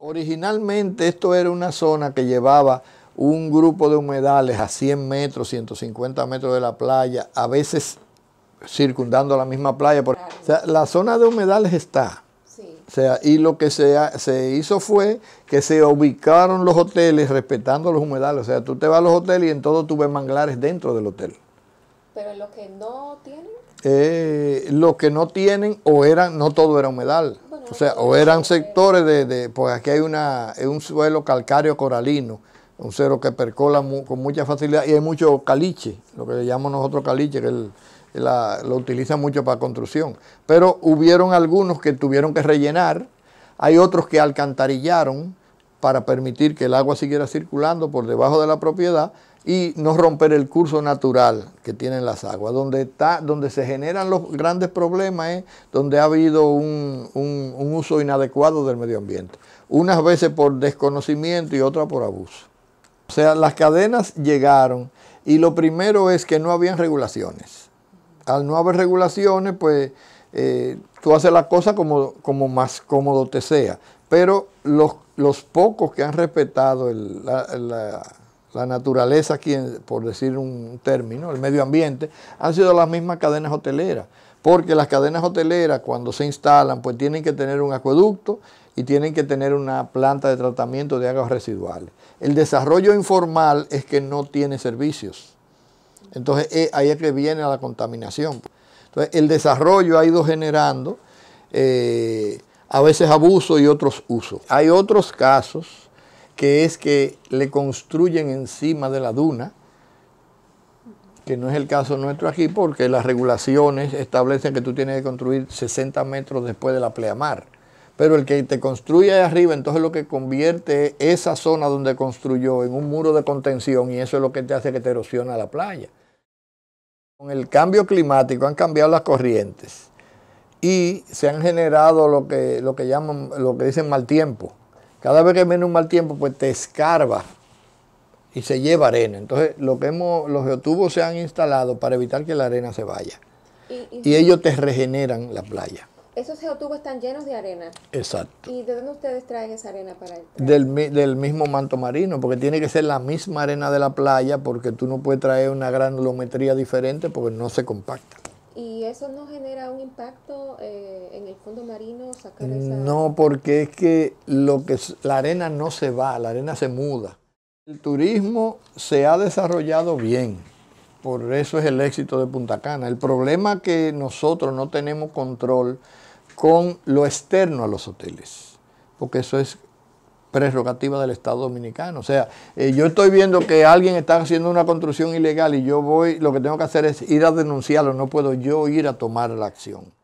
Originalmente esto era una zona que llevaba un grupo de humedales a 100 metros, 150 metros de la playa, a veces circundando la misma playa. O sea, la zona de humedales está. O sea, y lo que se, se hizo fue que se ubicaron los hoteles respetando los humedales. O sea, tú te vas a los hoteles y en todo tú ves manglares dentro del hotel. Pero los que no tienen. Eh, los que no tienen o eran, no todo era humedal. O sea, o eran sectores de, pues aquí hay una, un suelo calcáreo coralino, un suelo que percola con mucha facilidad y hay mucho caliche, lo que le llamamos nosotros caliche, que lo utiliza mucho para construcción. Pero hubieron algunos que tuvieron que rellenar, hay otros que alcantarillaron, para permitir que el agua siguiera circulando por debajo de la propiedad y no romper el curso natural que tienen las aguas. Donde, está, donde se generan los grandes problemas es donde ha habido un, uso inadecuado del medio ambiente, unas veces por desconocimiento y otras por abuso. O sea, las cadenas llegaron y lo primero es que no habían regulaciones. Al no haber regulaciones, pues eh, tú haces la cosa como, como más cómodo te sea. Pero los, pocos que han respetado la, naturaleza, aquí, por decir un término, el medio ambiente, han sido las mismas cadenas hoteleras. Porque las cadenas hoteleras cuando se instalan, pues tienen que tener un acueducto y tienen que tener una planta de tratamiento de aguas residuales. El desarrollo informal es que no tiene servicios. Entonces eh, ahí es que viene la contaminación. Entonces el desarrollo ha ido generando eh, a veces abuso y otros uso. Hay otros casos que es que le construyen encima de la duna, que no es el caso nuestro aquí porque las regulaciones establecen que tú tienes que construir 60 metros después de la pleamar. Pero el que te construye ahí arriba, entonces lo que convierte esa zona donde construyó en un muro de contención y eso es lo que te hace que te erosiona la playa. Con el cambio climático han cambiado las corrientes y se han generado lo que, lo que llaman, lo que dicen mal tiempo. Cada vez que viene un mal tiempo, pues te escarba y se lleva arena. Entonces, lo que hemos, los geotubos se han instalado para evitar que la arena se vaya. Y, ellos te regeneran la playa. Esos geotubos están llenos de arena. Exacto. ¿Y de dónde ustedes traen esa arena para el del, del, mismo manto marino, porque tiene que ser la misma arena de la playa, porque tú no puedes traer una granulometría diferente porque no se compacta. ¿Y eso no genera un impacto eh, en el fondo marino? Sacar esa... No, porque es que, lo que la arena no se va, la arena se muda. El turismo se ha desarrollado bien, por eso es el éxito de Punta Cana. El problema que nosotros no tenemos control con lo externo a los hoteles, porque eso es prerrogativa del Estado Dominicano. O sea, eh, yo estoy viendo que alguien está haciendo una construcción ilegal y yo voy, lo que tengo que hacer es ir a denunciarlo, no puedo yo ir a tomar la acción.